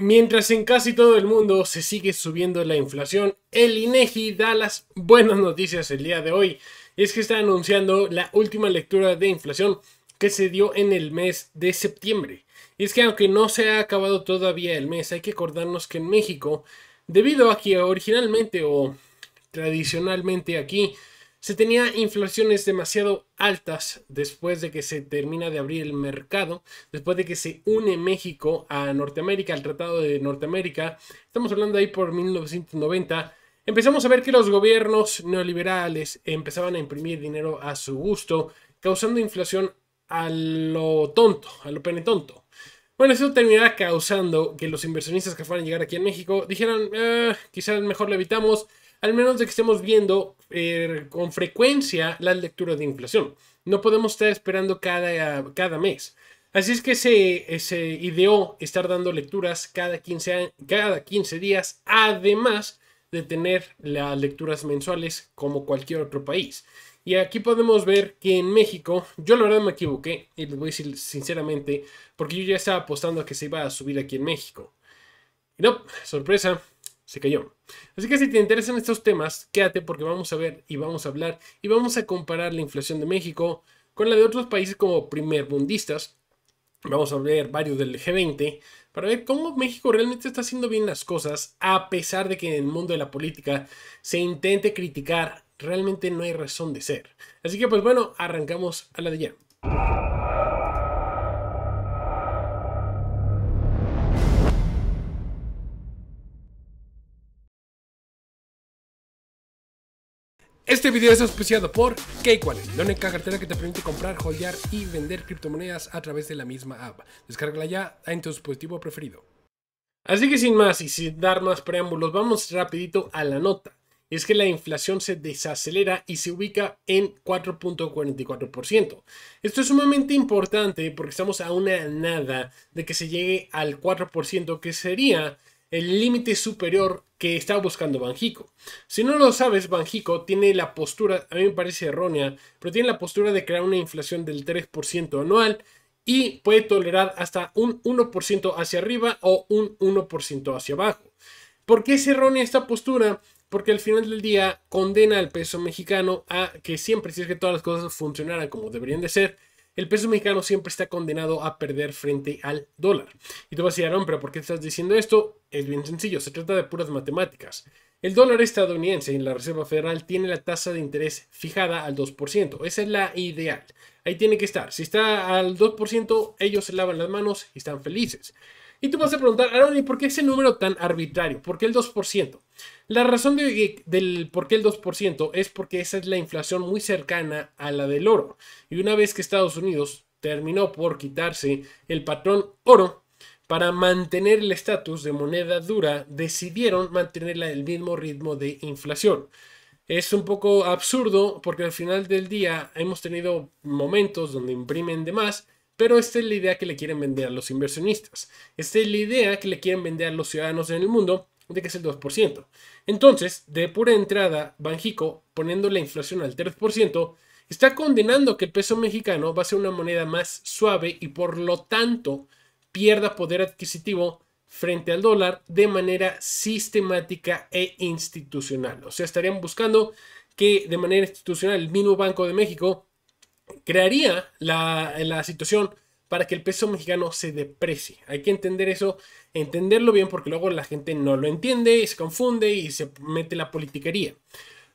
Mientras en casi todo el mundo se sigue subiendo la inflación, el INEGI da las buenas noticias el día de hoy. Es que está anunciando la última lectura de inflación que se dio en el mes de septiembre. Y es que aunque no se ha acabado todavía el mes, hay que acordarnos que en México, debido a que originalmente o tradicionalmente aquí se tenía inflaciones demasiado altas después de que se termina de abrir el mercado, después de que se une México a Norteamérica, al Tratado de Norteamérica. Estamos hablando ahí por 1990. Empezamos a ver que los gobiernos neoliberales empezaban a imprimir dinero a su gusto, causando inflación a lo tonto, a lo tonto. Bueno, eso terminará causando que los inversionistas que fueran a llegar aquí a México dijeran, eh, quizás mejor lo evitamos, al menos de que estemos viendo eh, con frecuencia las lecturas de inflación. No podemos estar esperando cada, cada mes. Así es que se, se ideó estar dando lecturas cada 15, cada 15 días, además de tener las lecturas mensuales como cualquier otro país. Y aquí podemos ver que en México, yo la verdad me equivoqué, y les voy a decir sinceramente, porque yo ya estaba apostando a que se iba a subir aquí en México. Y no, sorpresa, se cayó. Así que si te interesan estos temas, quédate porque vamos a ver y vamos a hablar y vamos a comparar la inflación de México con la de otros países como primermundistas. Vamos a ver varios del G20 para ver cómo México realmente está haciendo bien las cosas a pesar de que en el mundo de la política se intente criticar, realmente no hay razón de ser. Así que pues bueno, arrancamos a la de ya. Este video es auspiciado por KeyQual, la única cartera que te permite comprar, holdear y vender criptomonedas a través de la misma app. Descárgala ya en tu dispositivo preferido. Así que sin más y sin dar más preámbulos, vamos rapidito a la nota. Es que la inflación se desacelera y se ubica en 4.44%. Esto es sumamente importante porque estamos a una nada de que se llegue al 4%, que sería el límite superior que está buscando Banjico. Si no lo sabes, Banjico tiene la postura, a mí me parece errónea, pero tiene la postura de crear una inflación del 3% anual y puede tolerar hasta un 1% hacia arriba o un 1% hacia abajo. ¿Por qué es errónea esta postura? Porque al final del día condena al peso mexicano a que siempre, si es que todas las cosas funcionaran como deberían de ser, el peso mexicano siempre está condenado a perder frente al dólar. Y tú vas a decir, Aaron, pero ¿por qué estás diciendo esto? Es bien sencillo, se trata de puras matemáticas. El dólar estadounidense en la Reserva Federal tiene la tasa de interés fijada al 2%. Esa es la ideal. Ahí tiene que estar. Si está al 2%, ellos se lavan las manos y están felices. Y tú vas a preguntar, Aaron, ¿y por qué ese número tan arbitrario? ¿Por qué el 2%? La razón del por qué el 2% es porque esa es la inflación muy cercana a la del oro. Y una vez que Estados Unidos terminó por quitarse el patrón oro, para mantener el estatus de moneda dura, decidieron mantenerla el mismo ritmo de inflación. Es un poco absurdo porque al final del día hemos tenido momentos donde imprimen de más, pero esta es la idea que le quieren vender a los inversionistas. Esta es la idea que le quieren vender a los ciudadanos en el mundo de que es el 2%. Entonces, de pura entrada, Banjico, poniendo la inflación al 3%, está condenando que el peso mexicano va a ser una moneda más suave y por lo tanto pierda poder adquisitivo frente al dólar de manera sistemática e institucional. O sea, estarían buscando que de manera institucional el mismo Banco de México crearía la, la situación para que el peso mexicano se deprecie. Hay que entender eso, entenderlo bien porque luego la gente no lo entiende, se confunde y se mete la politiquería.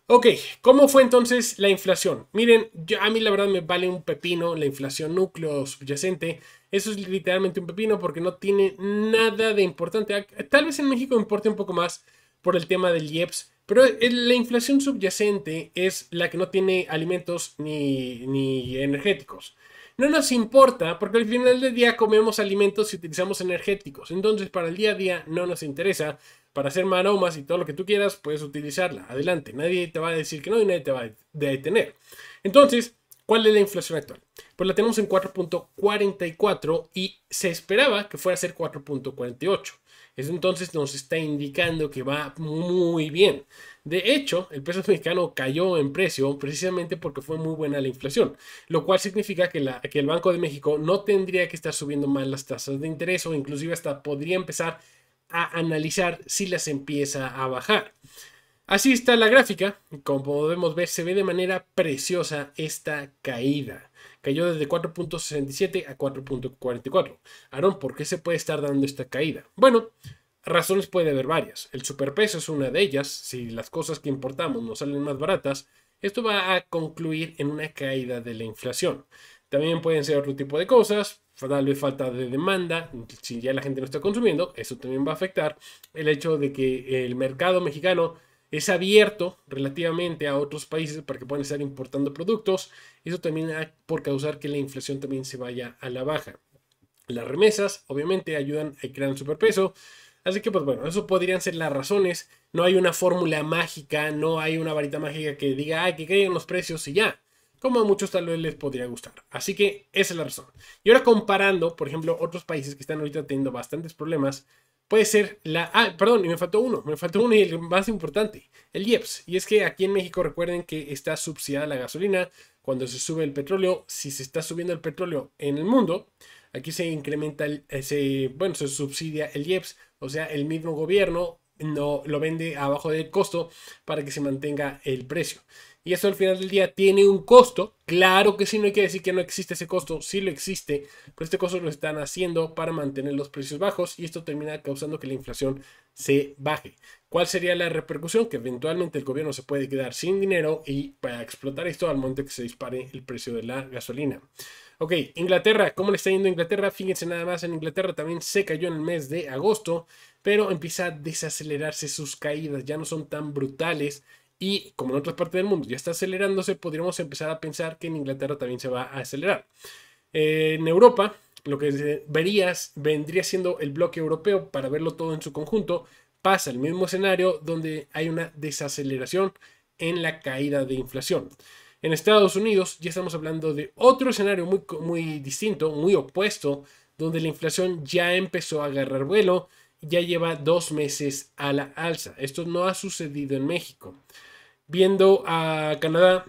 Ok, ¿cómo fue entonces la inflación? Miren, a mí la verdad me vale un pepino la inflación núcleo subyacente. Eso es literalmente un pepino porque no tiene nada de importante. Tal vez en México importe un poco más por el tema del IEPS, pero la inflación subyacente es la que no tiene alimentos ni, ni energéticos no nos importa porque al final del día comemos alimentos y utilizamos energéticos. Entonces, para el día a día no nos interesa. Para hacer maromas y todo lo que tú quieras, puedes utilizarla. Adelante, nadie te va a decir que no y nadie te va a detener. Entonces, ¿cuál es la inflación actual? Pues la tenemos en 4.44 y se esperaba que fuera a ser 4.48. Entonces nos está indicando que va muy bien. De hecho, el peso mexicano cayó en precio precisamente porque fue muy buena la inflación, lo cual significa que, que el Banco de México no tendría que estar subiendo más las tasas de interés o inclusive hasta podría empezar a analizar si las empieza a bajar. Así está la gráfica, como podemos ver se ve de manera preciosa esta caída. Cayó desde 4.67 a 4.44. Aaron, ¿por qué se puede estar dando esta caída? Bueno, razones puede haber varias. El superpeso es una de ellas. Si las cosas que importamos no salen más baratas, esto va a concluir en una caída de la inflación. También pueden ser otro tipo de cosas, tal vez falta de demanda, si ya la gente no está consumiendo, eso también va a afectar el hecho de que el mercado mexicano es abierto relativamente a otros países para que puedan estar importando productos. Eso también por causar que la inflación también se vaya a la baja. Las remesas obviamente ayudan a crear un superpeso. Así que pues bueno, eso podrían ser las razones. No hay una fórmula mágica, no hay una varita mágica que diga, ay, que caigan los precios y ya. Como a muchos tal vez les podría gustar. Así que esa es la razón. Y ahora comparando, por ejemplo, otros países que están ahorita teniendo bastantes problemas, puede ser la... Ah, perdón, y me faltó uno, me faltó uno y el más importante, el IEPS. Y es que aquí en México recuerden que está subsidiada la gasolina cuando se sube el petróleo. Si se está subiendo el petróleo en el mundo, aquí se incrementa, el, eh, bueno, se subsidia el IEPS. O sea, el mismo gobierno no lo vende abajo del costo para que se mantenga el precio. Y eso al final del día tiene un costo. Claro que sí, no hay que decir que no existe ese costo. Sí lo existe. Pero este costo lo están haciendo para mantener los precios bajos. Y esto termina causando que la inflación se baje. ¿Cuál sería la repercusión? Que eventualmente el gobierno se puede quedar sin dinero y para explotar esto al momento que se dispare el precio de la gasolina. Ok, Inglaterra, ¿cómo le está yendo Inglaterra? Fíjense nada más, en Inglaterra también se cayó en el mes de agosto, pero empieza a desacelerarse sus caídas, ya no son tan brutales y como en otras partes del mundo ya está acelerándose, podríamos empezar a pensar que en Inglaterra también se va a acelerar. Eh, en Europa, lo que verías vendría siendo el bloque europeo para verlo todo en su conjunto. Pasa el mismo escenario donde hay una desaceleración en la caída de inflación. En Estados Unidos ya estamos hablando de otro escenario muy, muy distinto, muy opuesto, donde la inflación ya empezó a agarrar vuelo ya lleva dos meses a la alza. Esto no ha sucedido en México. Viendo a Canadá,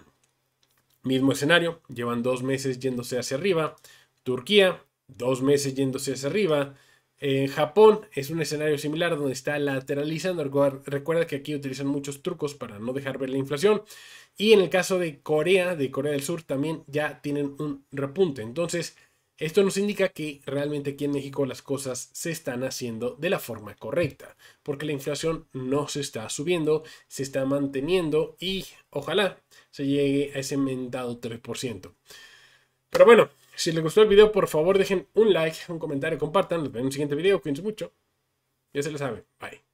mismo escenario, llevan dos meses yéndose hacia arriba. Turquía, dos meses yéndose hacia arriba. En eh, Japón es un escenario similar donde está lateralizando. Recuerda que aquí utilizan muchos trucos para no dejar ver la inflación. Y en el caso de Corea, de Corea del Sur, también ya tienen un repunte. Entonces, esto nos indica que realmente aquí en México las cosas se están haciendo de la forma correcta, porque la inflación no se está subiendo, se está manteniendo y ojalá se llegue a ese mentado 3%. Pero bueno, si les gustó el video, por favor dejen un like, un comentario, compartan. Nos vemos en un siguiente video, cuídense mucho. Ya se lo sabe. bye.